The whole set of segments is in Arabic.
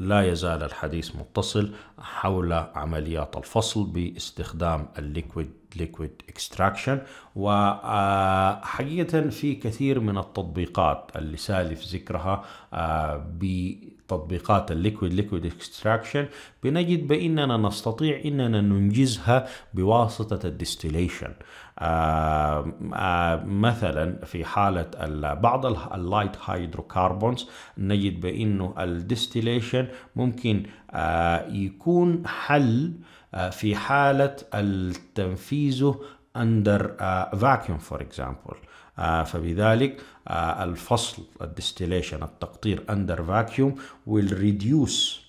لا يزال الحديث متصل حول عمليات الفصل باستخدام الليكويد ليكويد اكستراكشن وحقيقة في كثير من التطبيقات اللي سالف ذكرها آه، بتطبيقات الليكويد ليكويد اكستراكشن بنجد بأننا نستطيع أننا ننجزها بواسطة الديستيليشن آه، آه، مثلا في حالة بعض اللايت هيدروكربونز نجد بأنه الديستيليشن ممكن آه، يكون حل آه، في حالة التنفيذه under آه، vacuum for example فبذلك الفصل الديستيليشن التقطير under vacuum will reduce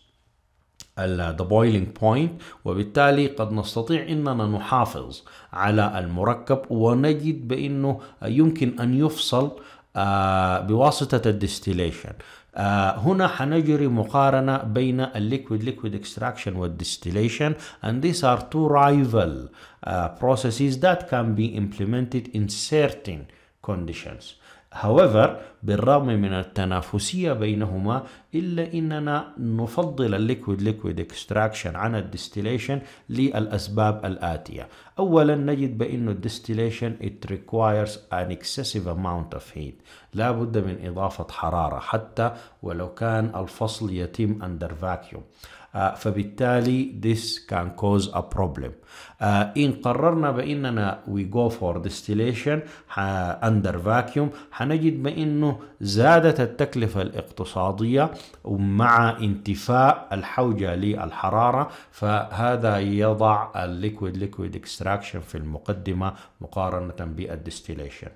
the boiling point وبالتالي قد نستطيع اننا نحافظ على المركب ونجد بانه يمكن ان يفصل آه، بواسطة الديستيليشن آه، هنا حنجري مقارنة بين الليكويد ليكويد اكستراكشن والديستيليشن and these are two rival آه، processes that can be implemented in certain conditions However, بالرغم من التنافسية بينهما إلا إننا نفضل الليكويد ليكويد اكستراكشن عن الديستيليشن للأسباب الآتية أولا نجد بأنه الديستيليشن it requires an excessive amount of heat لا بد من إضافة حرارة حتى ولو كان الفصل يتم under vacuum آه، فبالتالي this can cause a problem uh, إن قررنا بأننا we go for distillation آه، under vacuum حنجد بأنه زادت التكلفة الاقتصادية ومع انتفاء الحوجة للحرارة فهذا يضع الليكويد ليكويد اكستراكشن في المقدمة مقارنة بالديستيليشن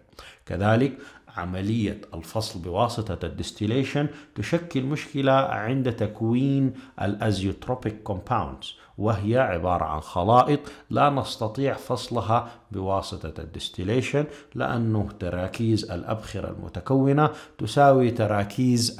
كذلك عملية الفصل بواسطة الديستيليشن تشكل مشكلة عند تكوين الأزيوتروبيك كومباوندز وهي عبارة عن خلائط لا نستطيع فصلها بواسطة الديستيليشن لأنه تراكيز الأبخرة المتكونة تساوي تراكيز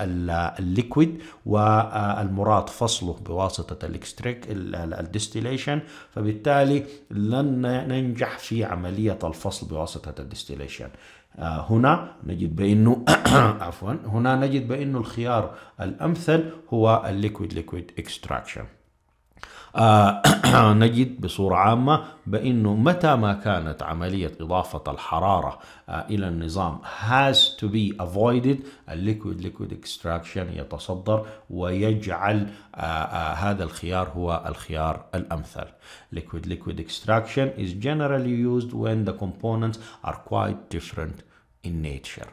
الليكويد والمراد فصله بواسطة الاكستريك الدستيليشن فبالتالي لن ننجح في عملية الفصل بواسطة الديستيليشن آه، هنا نجد بأنه عفوا هنا نجد بأنه الخيار الأمثل هو الليكويد ليكويد اكستراكشن آه، نجد بصورة عامة بأنه متى ما كانت عملية إضافة الحرارة آه، إلى النظام has to be avoided الليكويد ليكويد اكستراكشن يتصدر ويجعل آه، هذا الخيار هو الخيار الأمثل liquid liquid extraction is generally used when the components are quite different in nature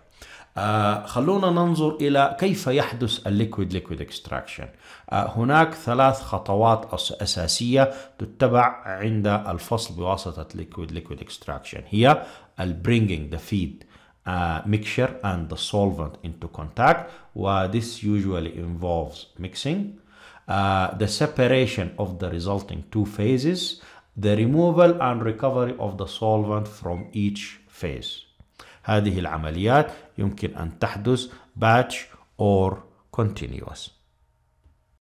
خلونا ننظر إلى كيف يحدث الليكويد ليكويد اكستراكشن هناك ثلاث خطوات أساسية تتبع عند الفصل بواسطة ليكويد ليكويد اكستراكشن هي bringing the feed Uh, mixture and the solvent into contact. Well, this usually involves mixing, uh, the separation of the resulting two phases, the removal and recovery of the solvent from each phase. هذه العمليات يمكن أن تحدث batch or continuous